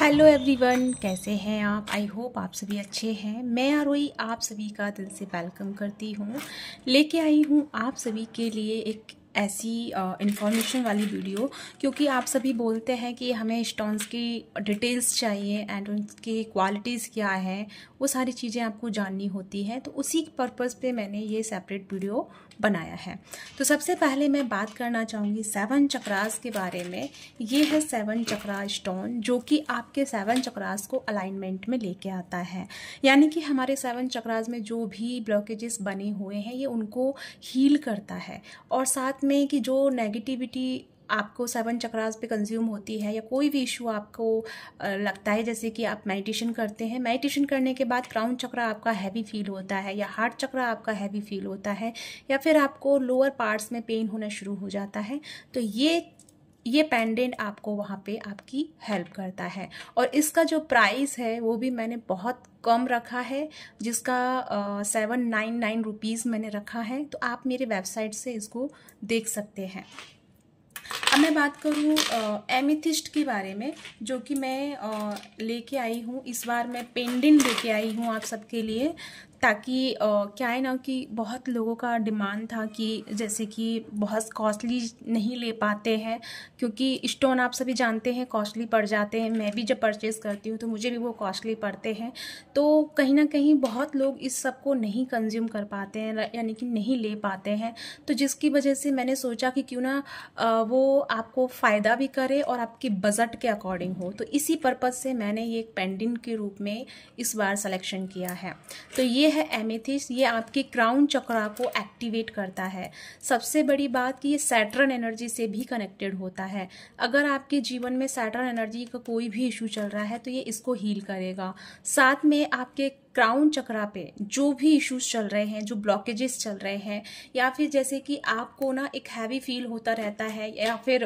hello everyone कैसे हैं आप आई होप आप सभी अच्छे हैं मैं आरोही आप सभी का दिल से वेलकम करती हूँ लेके आई हूँ आप सभी के लिए एक ऐसी इन्फॉर्मेशन वाली वीडियो क्योंकि आप सभी बोलते हैं कि हमें स्टोन्स की डिटेल्स चाहिए एंड उनके क्वालिटीज़ क्या है वो सारी चीज़ें आपको जाननी होती हैं तो उसी पर्पज़ पे मैंने ये सेपरेट वीडियो बनाया है तो सबसे पहले मैं बात करना चाहूँगी सेवन चक्रास के बारे में ये है सेवन चक्रा स्टोन जो कि आपके सेवन चक्रास को अलाइनमेंट में लेके आता है यानी कि हमारे सेवन चक्रास में जो भी ब्लॉकेजेस बने हुए हैं ये उनको हील करता है और साथ में कि जो नेगेटिविटी आपको सेवन चक्रास पे कंज्यूम होती है या कोई भी इशू आपको लगता है जैसे कि आप मेडिटेशन करते हैं मेडिटेशन करने के बाद क्राउन चक्र आपका हैवी फील होता है या हार्ट चक्र आपका हैवी फील होता है या फिर आपको लोअर पार्ट्स में पेन होना शुरू हो जाता है तो ये ये पेंडेंट आपको वहाँ पे आपकी हेल्प करता है और इसका जो प्राइस है वो भी मैंने बहुत कम रखा है जिसका सेवन नाइन नाइन रुपीज़ मैंने रखा है तो आप मेरे वेबसाइट से इसको देख सकते हैं अब मैं बात करूँ एमिथिस्ट के बारे में जो कि मैं लेके आई हूँ इस बार मैं पेंडेंट लेके आई हूँ आप सबके लिए ताकि क्या है ना कि बहुत लोगों का डिमांड था कि जैसे कि बहुत कॉस्टली नहीं ले पाते हैं क्योंकि स्टोन आप सभी जानते हैं कॉस्टली पड़ जाते हैं मैं भी जब परचेज़ करती हूँ तो मुझे भी वो कॉस्टली पड़ते हैं तो कहीं ना कहीं बहुत लोग इस सब को नहीं कंज्यूम कर पाते हैं यानी कि नहीं ले पाते हैं तो जिसकी वजह से मैंने सोचा कि क्यों ना वो आपको फ़ायदा भी करे और आपके बजट के अकॉर्डिंग हो तो इसी पर्पज़ से मैंने ये एक पेंडिंग के रूप में इस बार सलेक्शन किया है तो ये है एमेथिस ये आपके क्राउन चक्रा को एक्टिवेट करता है सबसे बड़ी बात कि ये सैटर्न एनर्जी से भी कनेक्टेड होता है अगर आपके जीवन में सैटर्न एनर्जी का कोई भी इशू चल रहा है तो ये इसको हील करेगा साथ में आपके क्राउन चक्रा पे जो भी इश्यूज चल रहे हैं जो ब्लॉकेजेस चल रहे हैं या फिर जैसे कि आपको ना एक हैवी फील होता रहता है या फिर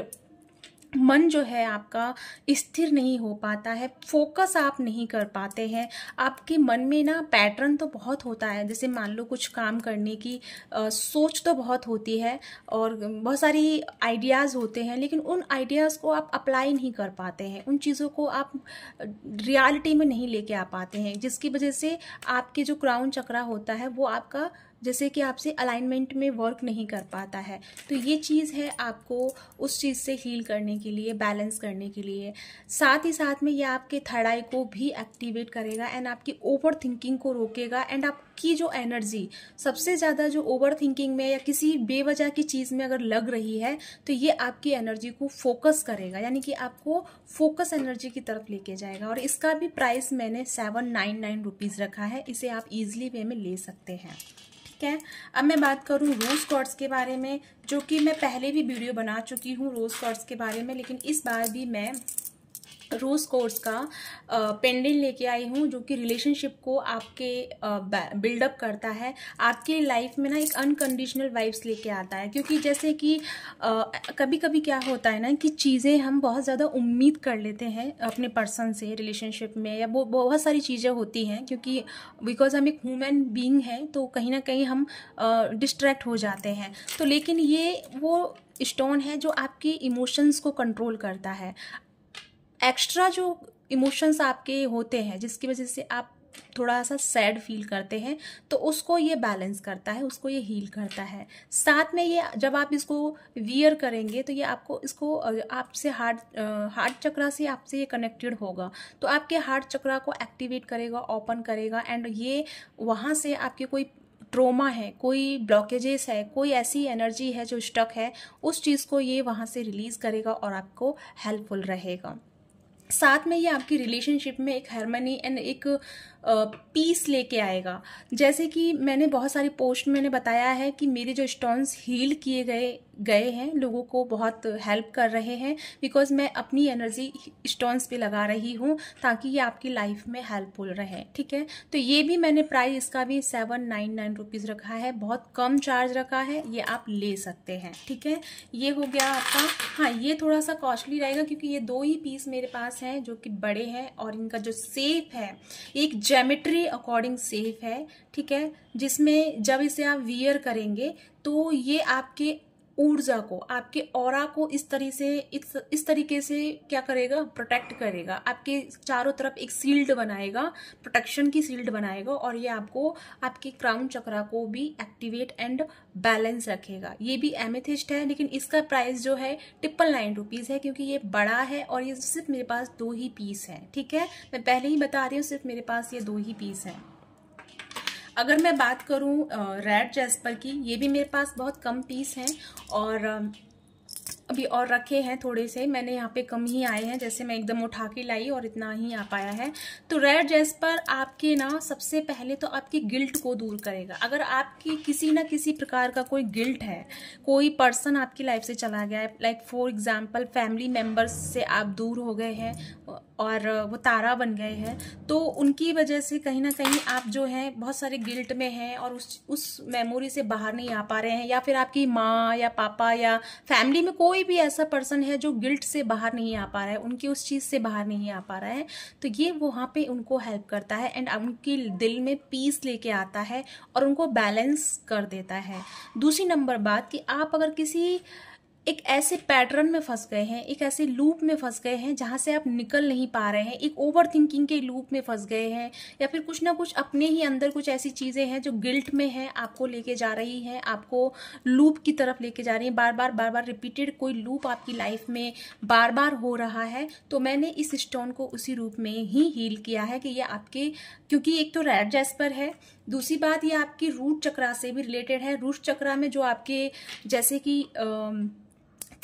मन जो है आपका स्थिर नहीं हो पाता है फोकस आप नहीं कर पाते हैं आपके मन में ना पैटर्न तो बहुत होता है जैसे मान लो कुछ काम करने की आ, सोच तो बहुत होती है और बहुत सारी आइडियाज़ होते हैं लेकिन उन आइडियाज़ को आप अप्लाई नहीं कर पाते हैं उन चीज़ों को आप रियलिटी में नहीं लेके आ पाते हैं जिसकी वजह से आपके जो क्राउन चक्रा होता है वो आपका जैसे कि आपसे अलाइनमेंट में वर्क नहीं कर पाता है तो ये चीज़ है आपको उस चीज़ से हील करने के लिए बैलेंस करने के लिए साथ ही साथ में ये आपके थर्ड आई को भी एक्टिवेट करेगा एंड आपकी ओवर थिंकिंग को रोकेगा एंड आपकी जो एनर्जी सबसे ज़्यादा जो ओवर थिंकिंग में या किसी बेवजह की चीज़ में अगर लग रही है तो ये आपकी एनर्जी को फोकस करेगा यानी कि आपको फोकस एनर्जी की तरफ लेके जाएगा और इसका भी प्राइस मैंने सेवन नाइन नाइन रुपीज़ रखा है इसे आप ईजिली वे में ले सकते हैं ठीक है अब मैं बात करूँ रोज़ कॉर्ड्स के बारे में जो कि मैं पहले भी वीडियो बना चुकी हूँ रोज़ कॉर्ड्स के बारे में लेकिन इस बार भी मैं रोज़ कोर्स का पेंडिंग लेके आई हूँ जो कि रिलेशनशिप को आपके बिल्डअप करता है आपके लाइफ में ना एक अनकंडीशनल वाइब्स लेके आता है क्योंकि जैसे कि कभी कभी क्या होता है ना कि चीज़ें हम बहुत ज़्यादा उम्मीद कर लेते हैं अपने पर्सन से रिलेशनशिप में या वो बहुत सारी चीज़ें होती हैं क्योंकि बिकॉज हम एक ह्यूमन बींग हैं तो कहीं ना कहीं हम डिस्ट्रैक्ट हो जाते हैं तो लेकिन ये वो स्टोन है जो आपके इमोशंस को कंट्रोल करता है एक्स्ट्रा जो इमोशंस आपके होते हैं जिसकी वजह से आप थोड़ा सा सैड फील करते हैं तो उसको ये बैलेंस करता है उसको ये हील करता है साथ में ये जब आप इसको वियर करेंगे तो ये आपको इसको आपसे हार्ट हार्ट चक्रा से आपसे ये कनेक्टेड होगा तो आपके हार्ट चक्रा को एक्टिवेट करेगा ओपन करेगा एंड ये वहाँ से आपके कोई ट्रोमा है कोई ब्लॉकेजेस है कोई ऐसी एनर्जी है जो स्टक है उस चीज़ को ये वहाँ से रिलीज़ करेगा और आपको हेल्पफुल रहेगा साथ में ये आपकी रिलेशनशिप में एक हारमनी एंड एक पीस लेके आएगा जैसे कि मैंने बहुत सारी पोस्ट में मैंने बताया है कि मेरे जो स्टोन्स हील किए गए गए हैं लोगों को बहुत हेल्प कर रहे हैं बिकॉज मैं अपनी एनर्जी स्टोन्स पे लगा रही हूँ ताकि ये आपकी लाइफ में हेल्पफुल रहे ठीक है तो ये भी मैंने प्राइस इसका भी सेवन नाइन नाइन रुपीज़ रखा है बहुत कम चार्ज रखा है ये आप ले सकते हैं ठीक है ये हो गया आपका हाँ ये थोड़ा सा कॉस्टली रहेगा क्योंकि ये दो ही पीस मेरे पास हैं जो कि बड़े हैं और इनका जो सेफ है एक जेमेट्री अकॉर्डिंग सेफ है ठीक है जिसमें जब इसे आप वियर करेंगे तो ये आपके ऊर्जा को आपके और को इस तरीके से इस इस तरीके से क्या करेगा प्रोटेक्ट करेगा आपके चारों तरफ एक सील्ड बनाएगा प्रोटेक्शन की सील्ड बनाएगा और ये आपको आपके क्राउन चक्रा को भी एक्टिवेट एंड बैलेंस रखेगा ये भी एमेथिस्ट है लेकिन इसका प्राइस जो है ट्रिपल नाइन रुपीज़ है क्योंकि ये बड़ा है और ये सिर्फ मेरे पास दो ही पीस है ठीक है मैं पहले ही बता रही हूँ सिर्फ मेरे पास ये दो ही पीस हैं अगर मैं बात करूँ रेड जैस्पर की ये भी मेरे पास बहुत कम पीस हैं और अभी और रखे हैं थोड़े से मैंने यहाँ पे कम ही आए हैं जैसे मैं एकदम उठा के लाई और इतना ही आ पाया है तो रेड जेस्पर आपके ना सबसे पहले तो आपके गिल्ट को दूर करेगा अगर आपकी किसी ना किसी प्रकार का कोई गिल्ट है कोई पर्सन आपकी लाइफ से चला गया है like for example family members से आप दूर हो गए हैं और वो तारा बन गए हैं तो उनकी वजह से कहीं ना कहीं आप जो हैं बहुत सारे गिल्ट में हैं और उस उस मेमोरी से बाहर नहीं आ पा रहे हैं या फिर आपकी माँ या पापा या फैमिली में कोई भी ऐसा पर्सन है जो गिल्ट से बाहर नहीं आ पा रहा है उनकी उस चीज़ से बाहर नहीं आ पा रहा है तो ये वहाँ पर उनको हेल्प करता है एंड उनके दिल में पीस लेके आता है और उनको बैलेंस कर देता है दूसरी नंबर बात कि आप अगर किसी एक ऐसे पैटर्न में फंस गए हैं एक ऐसे लूप में फंस गए हैं जहाँ से आप निकल नहीं पा रहे हैं एक ओवर थिंकिंग के लूप में फंस गए हैं या फिर कुछ ना कुछ अपने ही अंदर कुछ ऐसी चीज़ें हैं जो गिल्ट में हैं आपको लेके जा रही हैं आपको लूप की तरफ लेके जा रही है बार बार बार बार रिपीटेड कोई लूप आपकी लाइफ में बार बार हो रहा है तो मैंने इस स्टोन को उसी रूप में ही हील किया है कि ये आपके क्योंकि एक तो रेड जैस्पर है दूसरी बात ये आपकी रूट चक्रा से भी रिलेटेड है रूट चक्रा में जो आपके जैसे कि आ,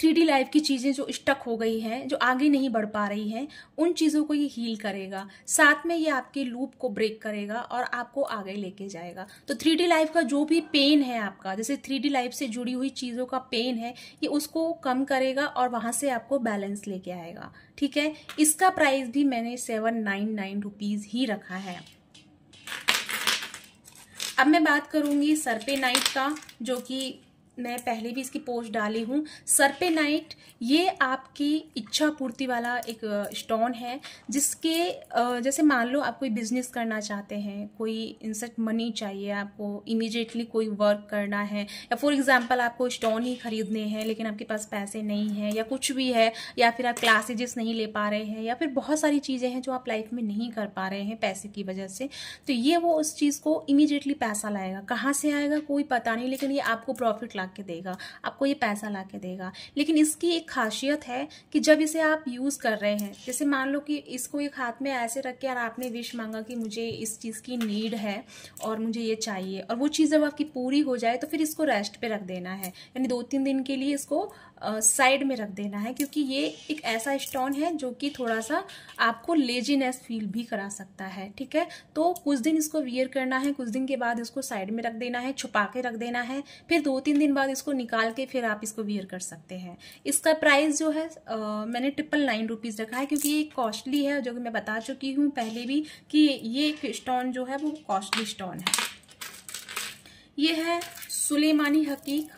थ्री लाइफ की चीज़ें जो स्टक हो गई हैं जो आगे नहीं बढ़ पा रही हैं उन चीज़ों को ये हील करेगा साथ में ये आपके लूप को ब्रेक करेगा और आपको आगे लेके जाएगा तो थ्री लाइफ का जो भी पेन है आपका जैसे थ्री लाइफ से जुड़ी हुई चीज़ों का पेन है ये उसको कम करेगा और वहाँ से आपको बैलेंस लेके आएगा ठीक है इसका प्राइस भी मैंने सेवन नाइन नाइन रुपीज़ ही रखा है अब मैं बात करूंगी सरपे नाइट का जो कि मैं पहले भी इसकी पोस्ट डाली हूँ सरपे नाइट ये आपकी इच्छा पूर्ति वाला एक स्टोन है जिसके जैसे मान लो आप कोई बिजनेस करना चाहते हैं कोई इंसेट मनी चाहिए आपको इमीडिएटली कोई वर्क करना है या फॉर एग्जांपल आपको स्टोन ही खरीदने हैं लेकिन आपके पास पैसे नहीं हैं या कुछ भी है या फिर आप क्लासेजेस नहीं ले पा रहे हैं या फिर बहुत सारी चीज़ें हैं जो आप लाइफ में नहीं कर पा रहे हैं पैसे की वजह से तो ये वो उस चीज़ को इमीडिएटली पैसा लाएगा कहाँ से आएगा कोई पता नहीं लेकिन ये आपको प्रॉफिट ला के देगा आपको ये पैसा ला के देगा लेकिन इसकी एक खासियत है कि जब इसे आप यूज़ कर रहे हैं जैसे मान लो कि इसको एक हाथ में ऐसे रख के और आपने विश मांगा कि मुझे इस चीज़ की नीड है और मुझे ये चाहिए और वो चीज़ जब आपकी पूरी हो जाए तो फिर इसको रेस्ट पर रख देना है यानी दो तीन दिन के लिए इसको साइड में रख देना है क्योंकि ये एक ऐसा स्टोन है जो कि थोड़ा सा आपको लेजीनेस फील भी करा सकता है ठीक है तो कुछ दिन इसको वियर करना है कुछ दिन के बाद इसको साइड में रख देना है छुपा के रख देना है फिर दो तीन दिन बाद इसको निकाल के फिर आप इसको वियर कर सकते हैं इसका प्राइस जो है आ, मैंने ट्रिपल नाइन रुपीज़ रखा है क्योंकि ये कॉस्टली है जो कि मैं बता चुकी हूँ पहले भी कि ये एक स्टोन जो है वो कॉस्टली स्टोन है ये है सुलेमानी हकीक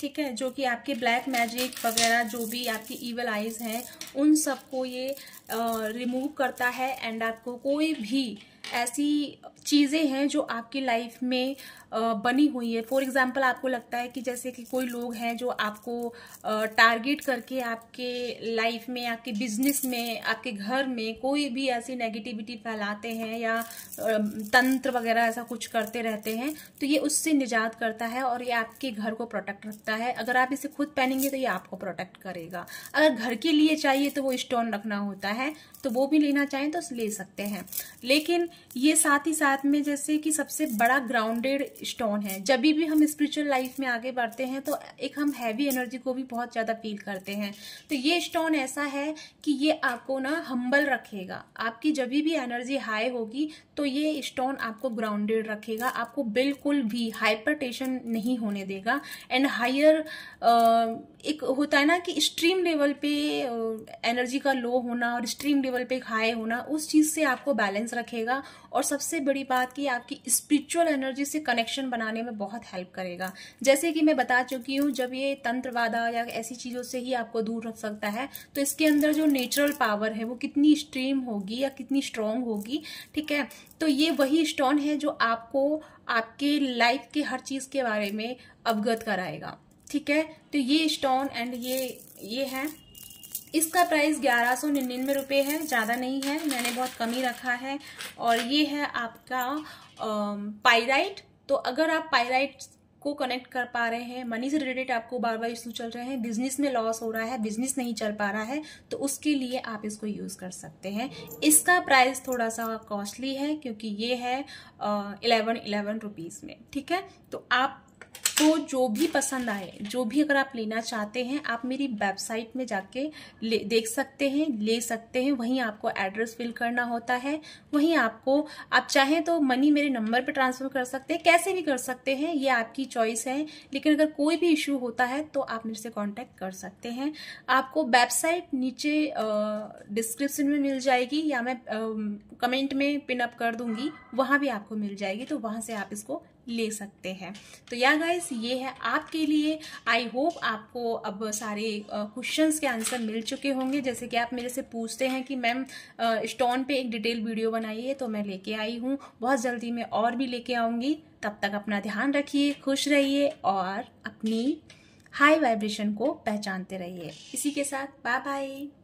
ठीक है जो कि आपके ब्लैक मैजिक वगैरह जो भी आपकी ईवल आइज़ हैं उन सबको ये रिमूव करता है एंड आपको कोई भी ऐसी चीज़ें हैं जो आपकी लाइफ में बनी हुई है फॉर एग्जांपल आपको लगता है कि जैसे कि कोई लोग हैं जो आपको टारगेट करके आपके लाइफ में आपके बिजनेस में आपके घर में कोई भी ऐसी नेगेटिविटी फैलाते हैं या तंत्र वगैरह ऐसा कुछ करते रहते हैं तो ये उससे निजात करता है और ये आपके घर को प्रोटेक्ट रखता है अगर आप इसे खुद पहनेंगे तो ये आपको प्रोटेक्ट करेगा अगर घर के लिए चाहिए तो वो स्टोन रखना होता है तो वो भी लेना चाहें तो ले सकते हैं लेकिन ये साथ ही साथ में जैसे कि सबसे बड़ा ग्राउंडेड स्टोन है जब भी हम स्पिरिचुअल लाइफ में आगे बढ़ते हैं तो एक हम हैवी एनर्जी को भी बहुत ज़्यादा फील करते हैं तो ये स्टोन ऐसा है कि ये आपको ना हम्बल रखेगा आपकी जब भी एनर्जी हाई होगी तो ये स्टोन आपको ग्राउंडेड रखेगा आपको बिल्कुल भी हाइपर नहीं होने देगा एंड हायर एक होता है ना कि स्ट्रीम लेवल पे एनर्जी का लो होना और स्ट्रीम लेवल पे हाई होना उस चीज़ से आपको बैलेंस रखेगा और सबसे बड़ी बात कि आपकी स्पिरिचुअल एनर्जी से कनेक्शन बनाने में बहुत हेल्प करेगा जैसे कि मैं बता चुकी हूँ जब ये तंत्रवादा या ऐसी चीज़ों से ही आपको दूर रख सकता है तो इसके अंदर जो नेचुरल पावर है वो कितनी स्ट्रीम होगी या कितनी स्ट्रांग होगी ठीक है तो ये वही स्टोन है जो आपको आपके लाइफ के हर चीज़ के बारे में अवगत कराएगा ठीक है तो ये स्टोन एंड ये ये है इसका प्राइस ग्यारह सौ निन्यानवे रुपये है ज़्यादा नहीं है मैंने बहुत कम ही रखा है और ये है आपका पाइराइट तो अगर आप पाइराइट को कनेक्ट कर पा रहे हैं मनी से रिलेटेड आपको बार बार इशू चल रहे हैं बिजनेस में लॉस हो रहा है बिजनेस नहीं चल पा रहा है तो उसके लिए आप इसको यूज़ कर सकते हैं इसका प्राइस थोड़ा सा कॉस्टली है क्योंकि ये है इलेवन इलेवन रुपीज़ में ठीक है तो आप तो जो भी पसंद आए जो भी अगर आप लेना चाहते हैं आप मेरी वेबसाइट में जाके ले देख सकते हैं ले सकते हैं वहीं आपको एड्रेस फिल करना होता है वहीं आपको आप चाहें तो मनी मेरे नंबर पर ट्रांसफ़र कर सकते हैं कैसे भी कर सकते हैं ये आपकी चॉइस है लेकिन अगर कोई भी इशू होता है तो आप मेरे से कॉन्टैक्ट कर सकते हैं आपको वेबसाइट नीचे डिस्क्रिप्सन में मिल जाएगी या मैं कमेंट में पिनअप कर दूंगी वहाँ भी आपको मिल जाएगी तो वहाँ से आप इसको ले सकते हैं तो या गाइस ये है आपके लिए आई होप आपको अब सारे क्वेश्चंस के आंसर मिल चुके होंगे जैसे कि आप मेरे से पूछते हैं कि मैम स्टोन पे एक डिटेल वीडियो बनाइए तो मैं लेके आई हूँ बहुत जल्दी मैं और भी लेके आऊँगी तब तक अपना ध्यान रखिए खुश रहिए और अपनी हाई वाइब्रेशन को पहचानते रहिए इसी के साथ बाय बाय